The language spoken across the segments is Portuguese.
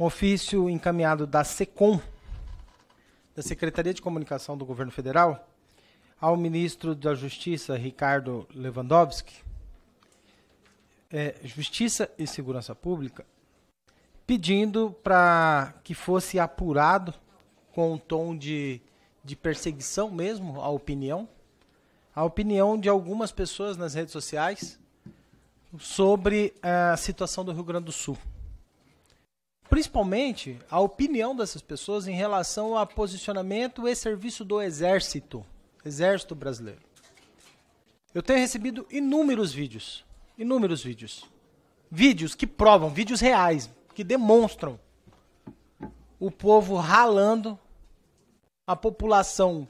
Um ofício encaminhado da SECOM, da Secretaria de Comunicação do Governo Federal, ao ministro da Justiça, Ricardo Lewandowski, é, Justiça e Segurança Pública, pedindo para que fosse apurado com um tom de, de perseguição mesmo a opinião, a opinião de algumas pessoas nas redes sociais sobre eh, a situação do Rio Grande do Sul principalmente a opinião dessas pessoas em relação a posicionamento e serviço do Exército, Exército Brasileiro. Eu tenho recebido inúmeros vídeos, inúmeros vídeos, vídeos que provam, vídeos reais, que demonstram o povo ralando, a população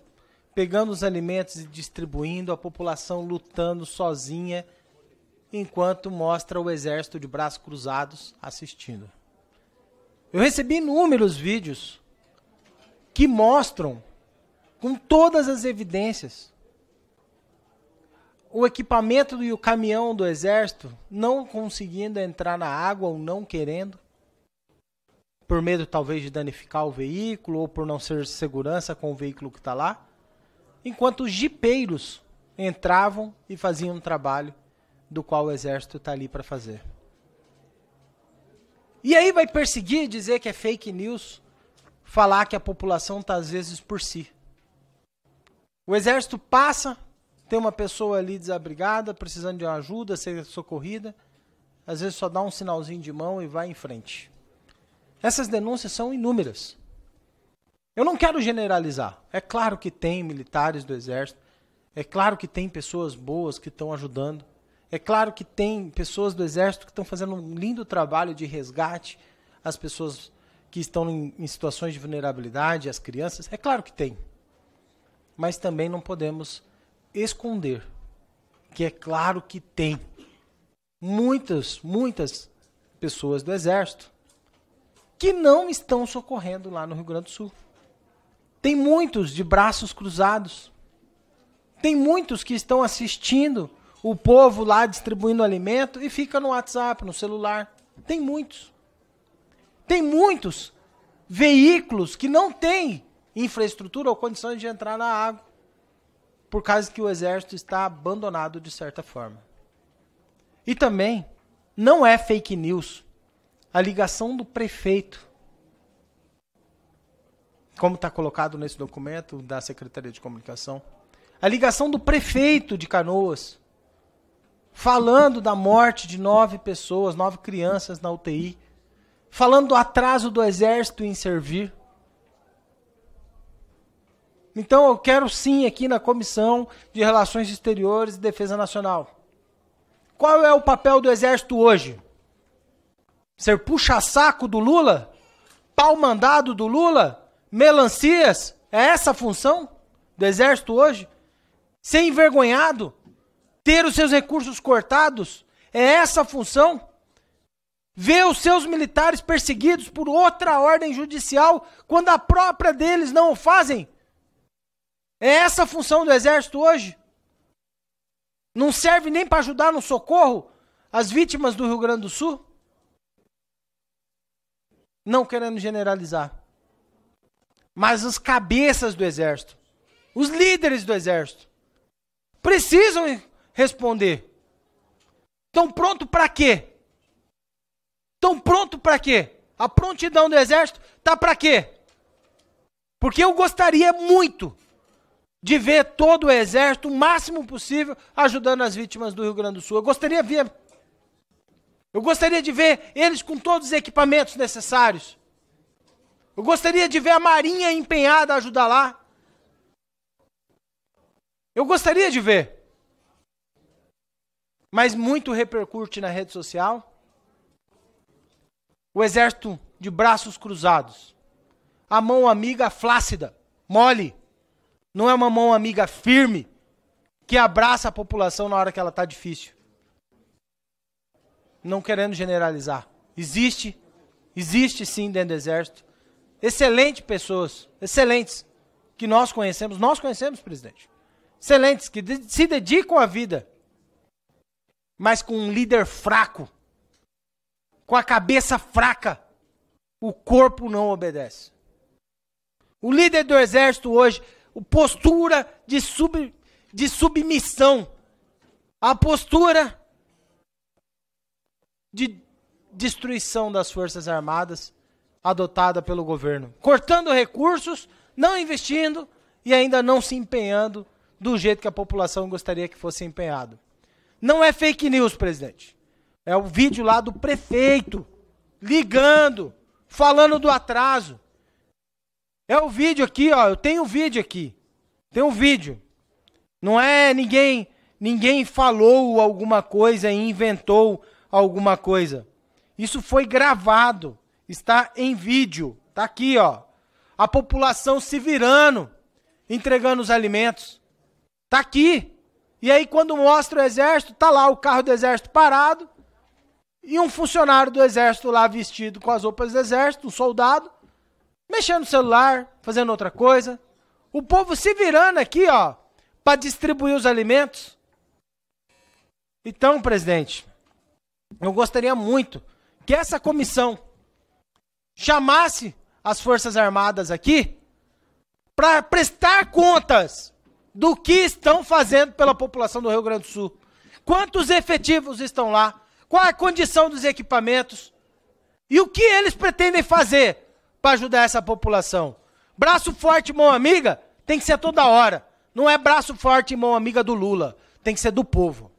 pegando os alimentos e distribuindo, a população lutando sozinha, enquanto mostra o exército de braços cruzados assistindo. Eu recebi inúmeros vídeos que mostram, com todas as evidências, o equipamento e o caminhão do exército não conseguindo entrar na água ou não querendo, por medo talvez de danificar o veículo ou por não ser segurança com o veículo que está lá, enquanto os jipeiros entravam e faziam um trabalho do qual o exército está ali para fazer. E aí vai perseguir, dizer que é fake news, falar que a população está às vezes por si. O exército passa, tem uma pessoa ali desabrigada, precisando de uma ajuda, ser socorrida. Às vezes só dá um sinalzinho de mão e vai em frente. Essas denúncias são inúmeras. Eu não quero generalizar. É claro que tem militares do exército, é claro que tem pessoas boas que estão ajudando. É claro que tem pessoas do Exército que estão fazendo um lindo trabalho de resgate às pessoas que estão em, em situações de vulnerabilidade, às crianças. É claro que tem. Mas também não podemos esconder que é claro que tem muitas, muitas pessoas do Exército que não estão socorrendo lá no Rio Grande do Sul. Tem muitos de braços cruzados. Tem muitos que estão assistindo o povo lá distribuindo alimento e fica no WhatsApp, no celular. Tem muitos. Tem muitos veículos que não têm infraestrutura ou condições de entrar na água, por causa que o exército está abandonado de certa forma. E também não é fake news a ligação do prefeito, como está colocado nesse documento da Secretaria de Comunicação, a ligação do prefeito de Canoas falando da morte de nove pessoas, nove crianças na UTI, falando do atraso do exército em servir. Então eu quero sim aqui na Comissão de Relações Exteriores e Defesa Nacional. Qual é o papel do Exército hoje? Ser puxa-saco do Lula? Pau mandado do Lula? Melancias? É essa a função do Exército hoje? Ser envergonhado? ter os seus recursos cortados? É essa a função? Ver os seus militares perseguidos por outra ordem judicial quando a própria deles não o fazem? É essa a função do exército hoje? Não serve nem para ajudar no socorro às vítimas do Rio Grande do Sul? Não querendo generalizar. Mas os cabeças do exército, os líderes do exército, precisam responder. Estão pronto para quê? Estão pronto para quê? A prontidão do exército tá para quê? Porque eu gostaria muito de ver todo o exército, o máximo possível, ajudando as vítimas do Rio Grande do Sul. Eu gostaria de ver. Eu gostaria de ver eles com todos os equipamentos necessários. Eu gostaria de ver a Marinha empenhada a ajudar lá. Eu gostaria de ver mas muito repercute na rede social. O exército de braços cruzados. A mão amiga flácida, mole. Não é uma mão amiga firme que abraça a população na hora que ela está difícil. Não querendo generalizar. Existe, existe sim dentro do exército. Excelentes pessoas, excelentes, que nós conhecemos, nós conhecemos, presidente. Excelentes, que se dedicam à vida mas com um líder fraco, com a cabeça fraca, o corpo não obedece. O líder do exército hoje, postura de, sub, de submissão, a postura de destruição das Forças Armadas adotada pelo governo, cortando recursos, não investindo e ainda não se empenhando do jeito que a população gostaria que fosse empenhado. Não é fake news, presidente. É o vídeo lá do prefeito ligando, falando do atraso. É o vídeo aqui, ó. Eu tenho o um vídeo aqui. Tem um vídeo. Não é ninguém, ninguém falou alguma coisa e inventou alguma coisa. Isso foi gravado, está em vídeo. Tá aqui, ó. A população se virando, entregando os alimentos. Tá aqui. E aí, quando mostra o exército, tá lá o carro do exército parado e um funcionário do exército lá vestido com as roupas do exército, um soldado, mexendo no celular, fazendo outra coisa. O povo se virando aqui, ó, para distribuir os alimentos. Então, presidente, eu gostaria muito que essa comissão chamasse as Forças Armadas aqui para prestar contas do que estão fazendo pela população do Rio Grande do Sul. Quantos efetivos estão lá? Qual a condição dos equipamentos? E o que eles pretendem fazer para ajudar essa população? Braço forte, mão amiga, tem que ser toda hora. Não é braço forte, mão amiga do Lula. Tem que ser do povo.